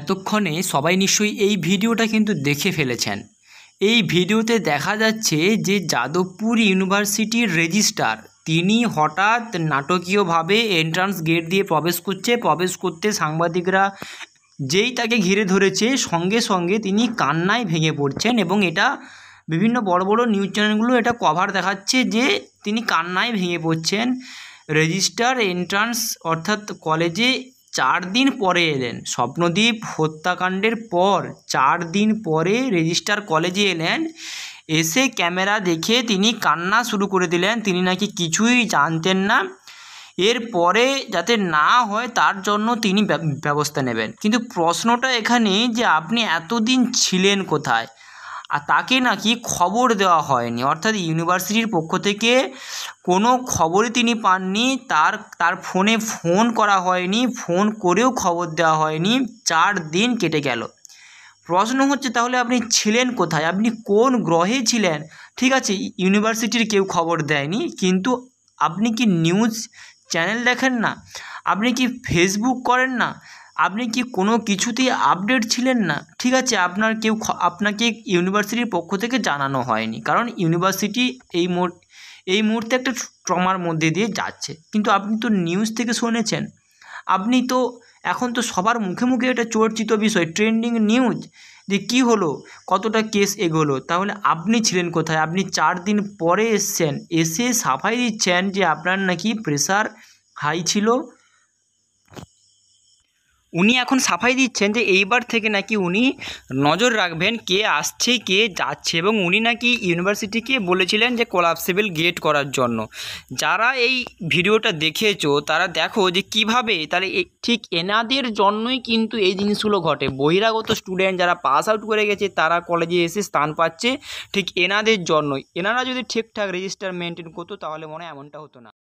এতক্ষণে সবাই নিশ্চয়ই এই ভিডিওটা কিন্তু দেখে ফেলেছেন এই ভিডিওতে দেখা যাচ্ছে যে যাদবপুর ইউনিভার্সিটির রেজিস্ট্রার তিনি হঠাৎ নাটকীয়ভাবে এন্ট্রান্স গেট দিয়ে প্রবেশ করছে প্রবেশ করতে সাংবাদিকরা যেই তাকে ঘিরে ধরেছে সঙ্গে সঙ্গে তিনি কান্নায় ভেঙে পড়ছেন এবং এটা বিভিন্ন বড় বড় নিউজ চ্যানেলগুলো এটা কভার দেখাচ্ছে যে তিনি কান্নায় ভেঙে পড়ছেন রেজিস্টার এন্ট্রান্স অর্থাৎ কলেজে চার দিন পরে এলেন স্বপ্নদীপ হত্যাকাণ্ডের পর চার দিন পরে রেজিস্টার কলেজে এলেন এসে ক্যামেরা দেখে তিনি কান্না শুরু করে দিলেন তিনি নাকি কিছুই জানতেন না এর পরে যাতে না হয় তার জন্য তিনি ব্যবস্থা নেবেন কিন্তু প্রশ্নটা এখানে যে আপনি এতদিন ছিলেন কোথায় আর তাকে নাকি খবর দেওয়া হয়নি অর্থাৎ ইউনিভার্সিটির পক্ষ থেকে কোনো খবরই তিনি পাননি তার তার ফোনে ফোন করা হয়নি ফোন করেও খবর দেওয়া হয়নি চার দিন কেটে গেল প্রশ্ন হচ্ছে তাহলে আপনি ছিলেন কোথায় আপনি কোন গ্রহে ছিলেন ঠিক আছে ইউনিভার্সিটির কেউ খবর দেয়নি কিন্তু আপনি কি নিউজ চ্যানেল দেখেন না আপনি কি ফেসবুক করেন না আপনি কি কোনো কিছুতেই আপডেট ছিলেন না ঠিক আছে আপনার কেউ আপনাকে ইউনিভার্সিটির পক্ষ থেকে জানানো হয়নি কারণ ইউনিভার্সিটি এই মোট এই মুহূর্তে একটা ট্রমার মধ্যে দিয়ে যাচ্ছে কিন্তু আপনি তো নিউজ থেকে শুনেছেন আপনি তো এখন তো সবার মুখে মুখে এটা চর্চিত বিষয় ট্রেন্ডিং নিউজ যে কি হলো কতটা কেস এগোলো তাহলে আপনি ছিলেন কোথায় আপনি চার দিন পরে এসছেন এসে সাফাই দিচ্ছেন যে আপনার নাকি প্রেশার হাই ছিল উনি এখন সাফাই দিচ্ছেন যে এইবার থেকে নাকি উনি নজর রাখবেন কে আসছে কে যাচ্ছে এবং উনি নাকি ইউনিভার্সিটিকে বলেছিলেন যে কোলাপসিবল গেট করার জন্য যারা এই ভিডিওটা দেখেছো তারা দেখো যে কিভাবে তাহলে ঠিক এনাদের জন্যই কিন্তু এই জিনিসগুলো ঘটে বহিরাগত স্টুডেন্ট যারা পাস আউট করে গেছে তারা কলেজে এসে স্থান পাচ্ছে ঠিক এনাদের জন্যই এনারা যদি ঠিকঠাক রেজিস্টার মেনটেন করতো তাহলে মনে হয় এমনটা হতো না